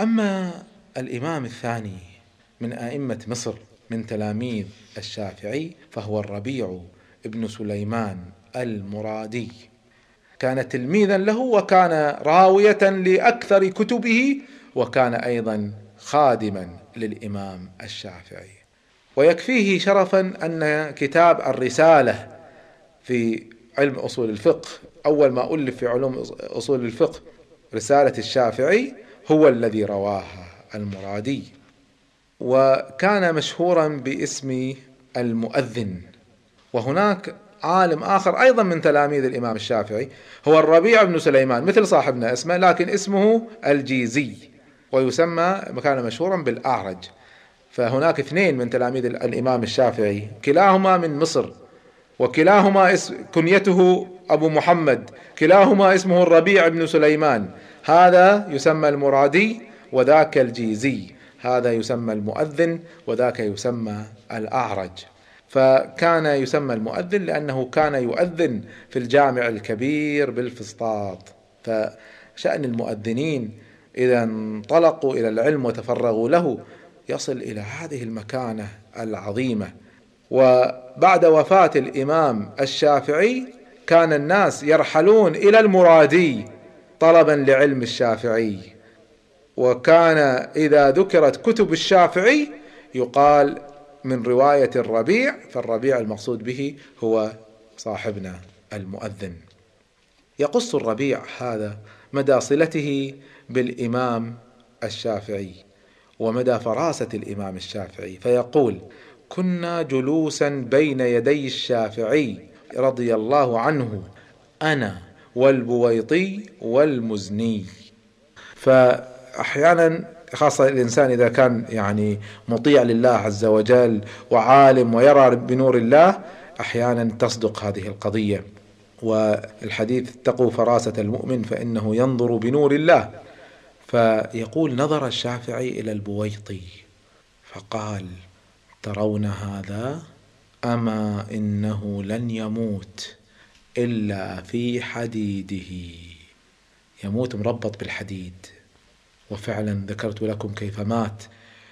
أما الإمام الثاني من أئمة مصر من تلاميذ الشافعي فهو الربيع ابن سليمان المرادي كان تلميذا له وكان راوية لأكثر كتبه وكان أيضا خادما للإمام الشافعي ويكفيه شرفا أن كتاب الرسالة في علم أصول الفقه أول ما ألف في علوم أصول الفقه رسالة الشافعي هو الذي رواها المرادي وكان مشهورا باسم المؤذن وهناك عالم آخر أيضا من تلاميذ الإمام الشافعي هو الربيع بن سليمان مثل صاحبنا اسمه لكن اسمه الجيزي ويسمى كان مشهورا بالأعرج فهناك اثنين من تلاميذ الإمام الشافعي كلاهما من مصر وكلاهما اسم كنيته أبو محمد كلاهما اسمه الربيع بن سليمان هذا يسمى المرادي وذاك الجيزي هذا يسمى المؤذن وذاك يسمى الأعرج فكان يسمى المؤذن لأنه كان يؤذن في الجامع الكبير بالفسطاط فشأن المؤذنين إذا انطلقوا إلى العلم وتفرغوا له يصل إلى هذه المكانة العظيمة وبعد وفاة الإمام الشافعي كان الناس يرحلون إلى المرادي طلبا لعلم الشافعي وكان إذا ذكرت كتب الشافعي يقال من رواية الربيع فالربيع المقصود به هو صاحبنا المؤذن يقص الربيع هذا مدى صلته بالإمام الشافعي ومدى فراسة الإمام الشافعي فيقول كنا جلوسا بين يدي الشافعي رضي الله عنه أنا والبويطي والمزني فأحيانا خاصة الإنسان إذا كان يعني مطيع لله عز وجل وعالم ويرى بنور الله أحيانا تصدق هذه القضية والحديث اتقوا فراسة المؤمن فإنه ينظر بنور الله فيقول نظر الشافعي إلى البويطي فقال ترون هذا أما إنه لن يموت إلا في حديده يموت مربط بالحديد وفعلا ذكرت لكم كيف مات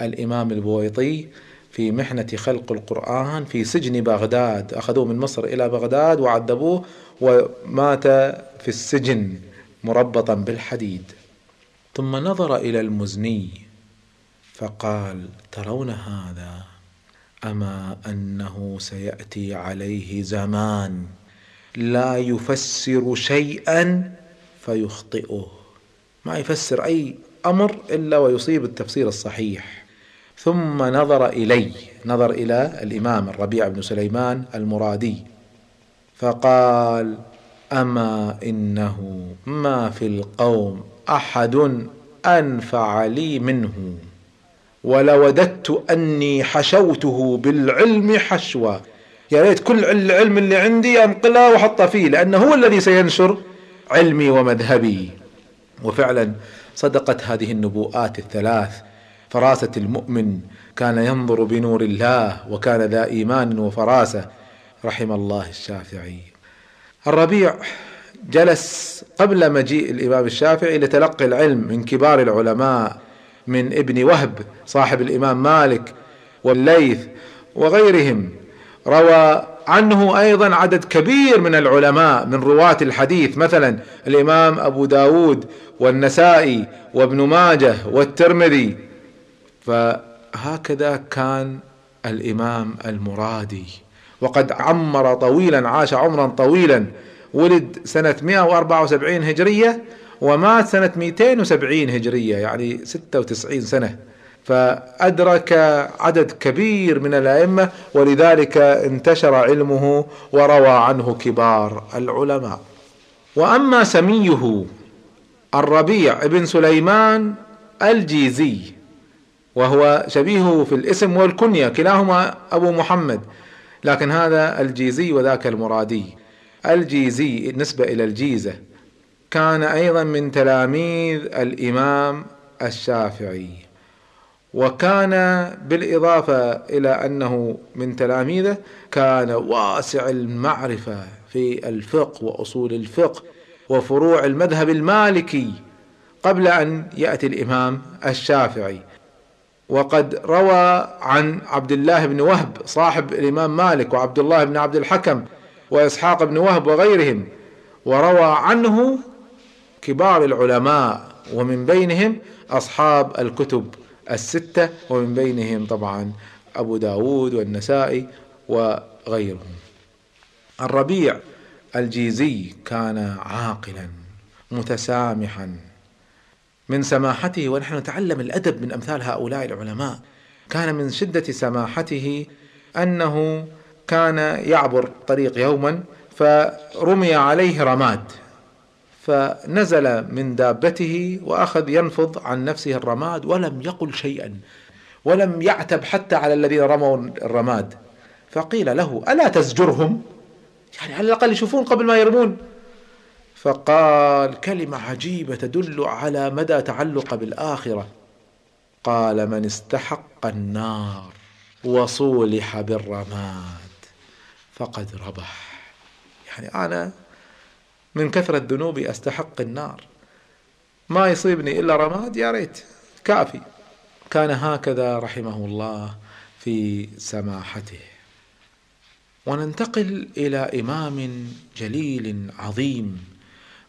الإمام البويطي في محنة خلق القرآن في سجن بغداد أخذوه من مصر إلى بغداد وعذبوه ومات في السجن مربطا بالحديد ثم نظر إلى المزني فقال ترون هذا أما أنه سيأتي عليه زمان لا يفسر شيئا فيخطئه ما يفسر أي أمر إلا ويصيب التفسير الصحيح ثم نظر إلي نظر إلى الإمام الربيع بن سليمان المرادي فقال أما إنه ما في القوم أحد أنفع لي منه ولوددت أني حشوته بالعلم حشوًا يا ريت كل العلم اللي عندي انقله واحطه فيه لانه هو الذي سينشر علمي ومذهبي وفعلا صدقت هذه النبوءات الثلاث فراسة المؤمن كان ينظر بنور الله وكان ذا إيمان وفراسة رحم الله الشافعي الربيع جلس قبل مجيء الإمام الشافعي لتلقي العلم من كبار العلماء من ابن وهب صاحب الإمام مالك والليث وغيرهم روى عنه أيضا عدد كبير من العلماء من رواة الحديث مثلا الإمام أبو داود والنسائي وابن ماجه والترمذي فهكذا كان الإمام المرادي وقد عمر طويلا عاش عمرا طويلا ولد سنة 174 هجرية ومات سنة 270 هجرية يعني 96 سنة فأدرك عدد كبير من الأئمة ولذلك انتشر علمه وروى عنه كبار العلماء وأما سميه الربيع بن سليمان الجيزي وهو شبيهه في الاسم والكنية كلاهما أبو محمد لكن هذا الجيزي وذاك المرادي الجيزي نسبة إلى الجيزة كان أيضا من تلاميذ الإمام الشافعي وكان بالاضافه الى انه من تلاميذه كان واسع المعرفه في الفقه واصول الفقه وفروع المذهب المالكي قبل ان ياتي الامام الشافعي وقد روى عن عبد الله بن وهب صاحب الامام مالك وعبد الله بن عبد الحكم واسحاق بن وهب وغيرهم وروى عنه كبار العلماء ومن بينهم اصحاب الكتب الستة ومن بينهم طبعا أبو داود والنسائي وغيرهم الربيع الجيزي كان عاقلا متسامحا من سماحته ونحن نتعلم الأدب من أمثال هؤلاء العلماء كان من شدة سماحته أنه كان يعبر طريق يوما فرمي عليه رماد فنزل من دابته واخذ ينفض عن نفسه الرماد ولم يقل شيئا ولم يعتب حتى على الذين رموا الرماد فقيل له الا تزجرهم يعني على الاقل يشوفون قبل ما يرمون فقال كلمه عجيبه تدل على مدى تعلق بالاخره قال من استحق النار وصولح بالرماد فقد ربح يعني انا من كثرة ذنوبي أستحق النار ما يصيبني إلا رماد يا ريت كافي كان هكذا رحمه الله في سماحته وننتقل إلى إمام جليل عظيم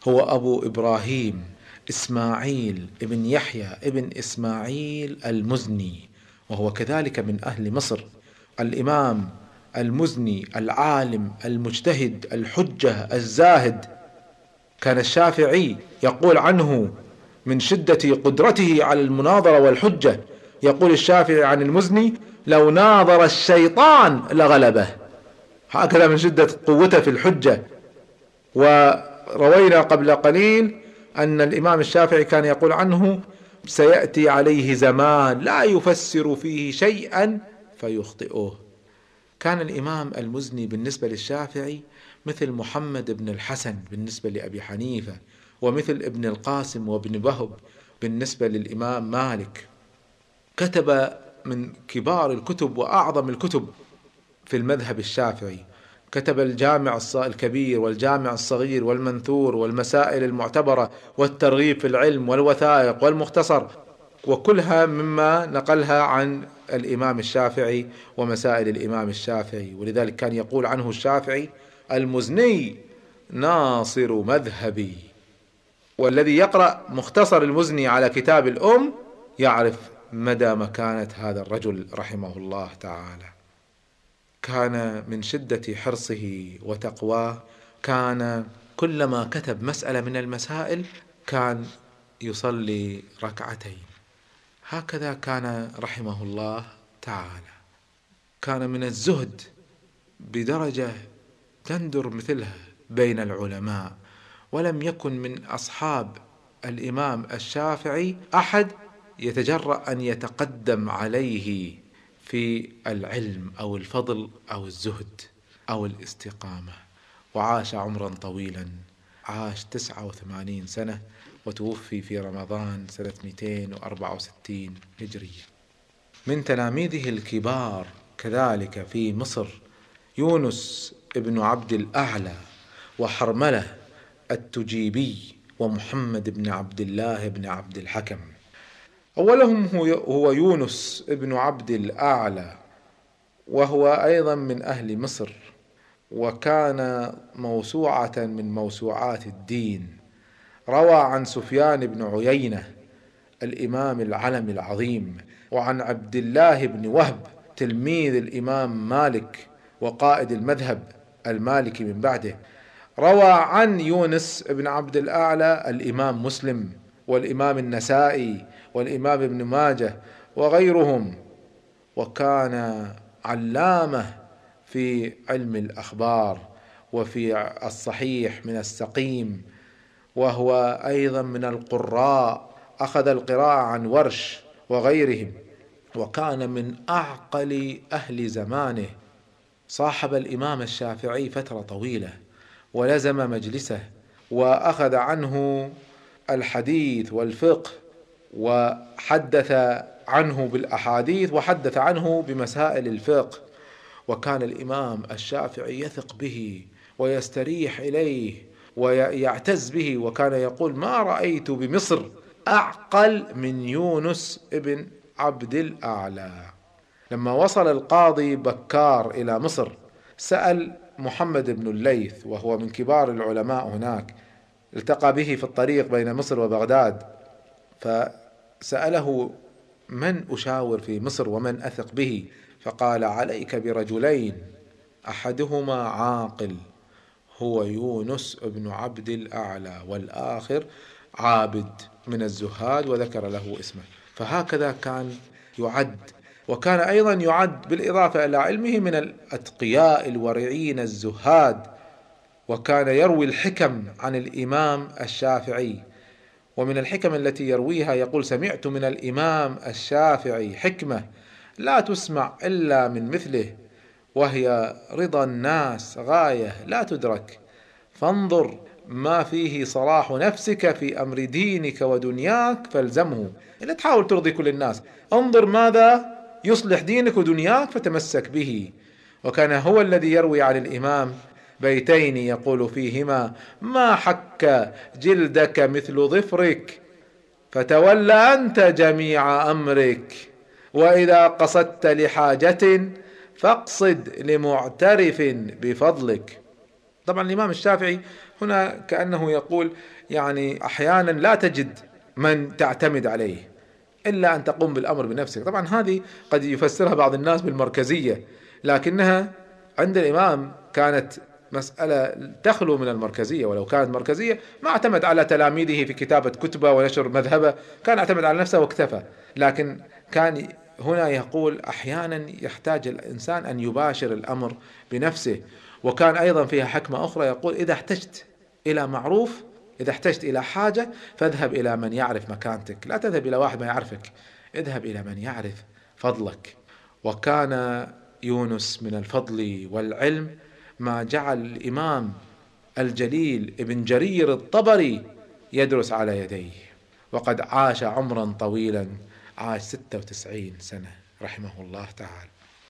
هو أبو إبراهيم إسماعيل ابن يحيى ابن إسماعيل المزني وهو كذلك من أهل مصر الإمام المزني العالم المجتهد الحجة الزاهد كان الشافعي يقول عنه من شدة قدرته على المناظرة والحجة يقول الشافعي عن المزني لو ناظر الشيطان لغلبه هكذا من شدة قوته في الحجة وروينا قبل قليل أن الإمام الشافعي كان يقول عنه سيأتي عليه زمان لا يفسر فيه شيئا فيخطئه كان الإمام المزني بالنسبة للشافعي مثل محمد بن الحسن بالنسبة لأبي حنيفة ومثل ابن القاسم وابن بهب بالنسبة للإمام مالك كتب من كبار الكتب وأعظم الكتب في المذهب الشافعي كتب الجامع الكبير والجامع الصغير والمنثور والمسائل المعتبرة والترغيب في العلم والوثائق والمختصر وكلها مما نقلها عن الإمام الشافعي ومسائل الإمام الشافعي ولذلك كان يقول عنه الشافعي المزني ناصر مذهبي والذي يقرأ مختصر المزني على كتاب الأم يعرف مدى مكانة هذا الرجل رحمه الله تعالى كان من شدة حرصه وتقواه كان كلما كتب مسألة من المسائل كان يصلي ركعتين هكذا كان رحمه الله تعالى كان من الزهد بدرجة تندر مثلها بين العلماء ولم يكن من اصحاب الامام الشافعي احد يتجرا ان يتقدم عليه في العلم او الفضل او الزهد او الاستقامه وعاش عمرا طويلا عاش 89 سنه وتوفي في رمضان سنه 264 هجريه من تلاميذه الكبار كذلك في مصر يونس ابن عبد الأعلى وحرملة التجيبي ومحمد بن عبد الله بن عبد الحكم أولهم هو يونس ابن عبد الأعلى وهو أيضا من أهل مصر وكان موسوعة من موسوعات الدين روى عن سفيان بن عيينة الإمام العلم العظيم وعن عبد الله بن وهب تلميذ الإمام مالك وقائد المذهب المالكي من بعده روى عن يونس بن عبد الأعلى الإمام مسلم والإمام النسائي والإمام ابن ماجه وغيرهم وكان علامة في علم الأخبار وفي الصحيح من السقيم وهو أيضا من القراء أخذ القراءة عن ورش وغيرهم وكان من أعقل أهل زمانه صاحب الامام الشافعي فتره طويله ولزم مجلسه واخذ عنه الحديث والفقه وحدث عنه بالاحاديث وحدث عنه بمسائل الفقه وكان الامام الشافعي يثق به ويستريح اليه ويعتز به وكان يقول ما رايت بمصر اعقل من يونس ابن عبد الاعلى لما وصل القاضي بكار إلى مصر سأل محمد بن الليث وهو من كبار العلماء هناك التقى به في الطريق بين مصر وبغداد فسأله من أشاور في مصر ومن أثق به فقال عليك برجلين أحدهما عاقل هو يونس بن عبد الأعلى والآخر عابد من الزهاد وذكر له اسمه فهكذا كان يعد وكان أيضا يعد بالإضافة إلى علمه من الأتقياء الورعين الزهاد وكان يروي الحكم عن الإمام الشافعي ومن الحكم التي يرويها يقول سمعت من الإمام الشافعي حكمة لا تسمع إلا من مثله وهي رضا الناس غاية لا تدرك فانظر ما فيه صلاح نفسك في امر دينك ودنياك فالزمه لا تحاول ترضي كل الناس انظر ماذا يصلح دينك ودنياك فتمسك به وكان هو الذي يروي عن الامام بيتين يقول فيهما ما حك جلدك مثل ظفرك فتول انت جميع امرك واذا قصدت لحاجه فاقصد لمعترف بفضلك طبعا الامام الشافعي هنا كانه يقول يعني احيانا لا تجد من تعتمد عليه إلا أن تقوم بالأمر بنفسك طبعا هذه قد يفسرها بعض الناس بالمركزية لكنها عند الإمام كانت مسألة تخلو من المركزية ولو كانت مركزية ما اعتمد على تلاميذه في كتابة كتبه ونشر مذهبه كان اعتمد على نفسه واكتفى لكن كان هنا يقول أحيانا يحتاج الإنسان أن يباشر الأمر بنفسه وكان أيضا فيها حكمة أخرى يقول إذا احتجت إلى معروف إذا احتجت إلى حاجة فاذهب إلى من يعرف مكانتك لا تذهب إلى واحد ما يعرفك اذهب إلى من يعرف فضلك وكان يونس من الفضل والعلم ما جعل الإمام الجليل ابن جرير الطبري يدرس على يديه وقد عاش عمرا طويلا عاش 96 سنة رحمه الله تعالى